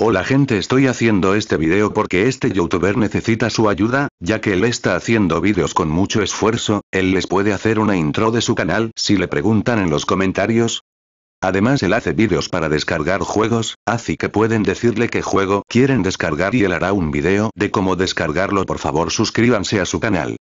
Hola gente estoy haciendo este video porque este youtuber necesita su ayuda, ya que él está haciendo videos con mucho esfuerzo, él les puede hacer una intro de su canal si le preguntan en los comentarios. Además él hace videos para descargar juegos, así que pueden decirle qué juego quieren descargar y él hará un video de cómo descargarlo por favor suscríbanse a su canal.